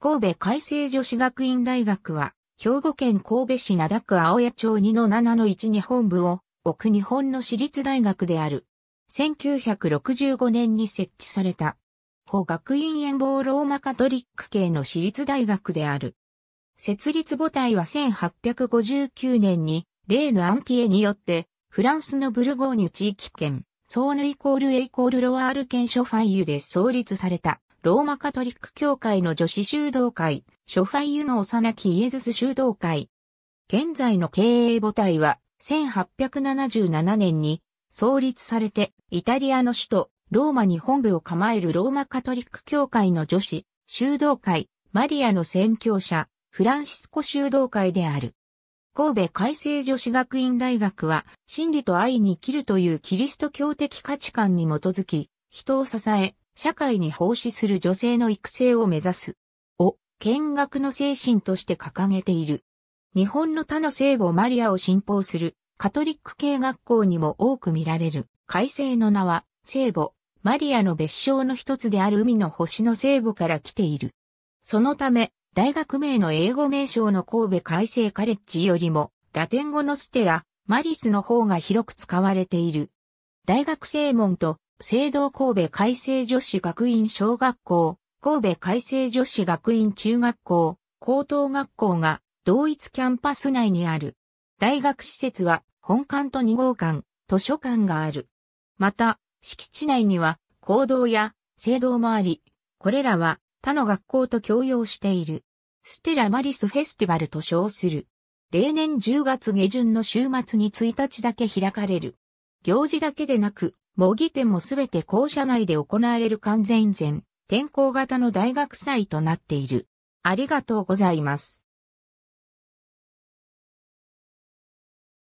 神戸海星女子学院大学は、兵庫県神戸市灘区青谷町2の7の1に本部を置く日本の私立大学である。1965年に設置された。法学院遠望ローマカトリック系の私立大学である。設立母体は1859年に、例のアンティエによって、フランスのブルゴーニュ地域圏、ソーヌイコールエイコールロワール県ショファイユで創立された。ローマカトリック教会の女子修道会、諸輩湯の幼きイエズス修道会。現在の経営母体は、1877年に創立されて、イタリアの首都、ローマに本部を構えるローマカトリック教会の女子、修道会、マリアの宣教者、フランシスコ修道会である。神戸海星女子学院大学は、真理と愛に生きるというキリスト教的価値観に基づき、人を支え、社会に奉仕する女性の育成を目指す。を、見学の精神として掲げている。日本の他の聖母マリアを信奉するカトリック系学校にも多く見られる。改正の名は、聖母、マリアの別称の一つである海の星の聖母から来ている。そのため、大学名の英語名称の神戸改正カレッジよりも、ラテン語のステラ、マリスの方が広く使われている。大学正門と聖堂神戸海星女子学院小学校、神戸海星女子学院中学校、高等学校が同一キャンパス内にある。大学施設は本館と2号館、図書館がある。また、敷地内には講堂や聖堂もあり、これらは他の学校と共用している。ステラマリスフェスティバルと称する。例年10月下旬の週末に1日だけ開かれる。行事だけでなく、模擬店もすべて校舎内で行われる完全全、転校型の大学祭となっている。ありがとうございます。